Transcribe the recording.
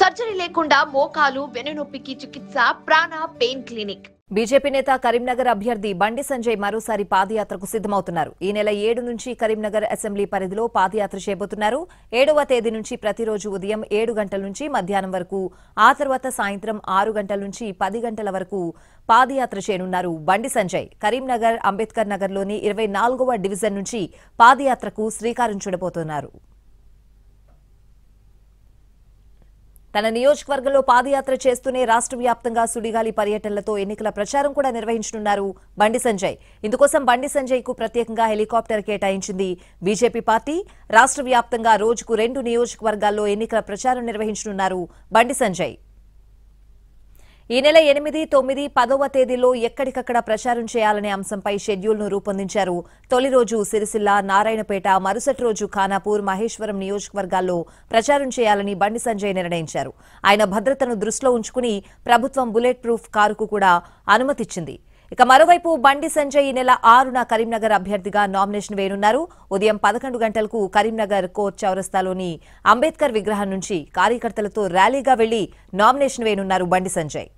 surgery లేకుండా మోకాలు వెనునొప్పికి చికిత్స ప్రాణ పెయిన్ క్లినిక్ బీజేపీ నేత కరీంనగర్ అభ్యర్థి బండి సంజయ్ మరోసారి పాదయాత్రకు సిద్ధమవుతున్నారు ఈ నెల ఏడు నుంచి కరీంనగర్ అసెంబ్లీ పరిధిలో పాదయాత్ర చేయబోతున్నారు ఏడవ తేదీ నుంచి ప్రతిరోజు ఉదయం ఏడు గంటల నుంచి మధ్యాహ్నం వరకు ఆ తర్వాత సాయంత్రం ఆరు గంటల నుంచి పది గంటల వరకు పాదయాత్ర చేయనున్నారు బండి సంజయ్ కరీంనగర్ అంబేద్కర్ నగర్లోని ఇరవై నాలుగవ డివిజన్ నుంచి పాదయాత్రకు శ్రీకారం చూడబోతున్నారు తన నియోజకవర్గంలో పాదయాత్ర చేస్తూనే రాష్ట్ర వ్యాప్తంగా సుడిగాలి పర్యటనలతో ఎన్నికల ప్రచారం కూడా నిర్వహించనున్నారు బండి సంజయ్ ఇందుకోసం బండి సంజయ్ కు ప్రత్యేకంగా హెలికాప్టర్ కేటాయించింది బీజేపీ పార్టీ రాష్ట్ర వ్యాప్తంగా రోజుకు రెండు నియోజకవర్గాల్లో ఎన్నికల ప్రచారం నిర్వహించనున్నారు బండి సంజయ్ ఈ నెల ఎనిమిది తొమ్మిది పదవ తేదీలో ఎక్కడికక్కడ ప్రచారం చేయాలనే అంశంపై షెడ్యూల్ను రూపొందించారు తొలి రోజు సిరిసిల్ల నారాయణపేట మరుసటి రోజు ఖానాపూర్ మహేశ్వరం నియోజకవర్గాల్లో ప్రచారం చేయాలని బండి సంజయ్ నిర్ణయించారు ఆయన భద్రతను దృష్టిలో ఉంచుకుని ప్రభుత్వం బుల్లెట్ ప్రూఫ్ కారుకు కూడా అనుమతిచ్చింది ఇక మరోవైపు బండి సంజయ్ ఈ నెల ఆరున కరీంనగర్ అభ్యర్థిగా నామినేషన్ వేయనున్నారు ఉదయం పదకొండు గంటలకు కరీంనగర్ కోర్ట్ చౌరస్తాలోని అంబేద్కర్ విగ్రహం నుంచి కార్యకర్తలతో ర్యాలీగా వెళ్లి నామినేషన్ వేయనున్నారు బండి సంజయ్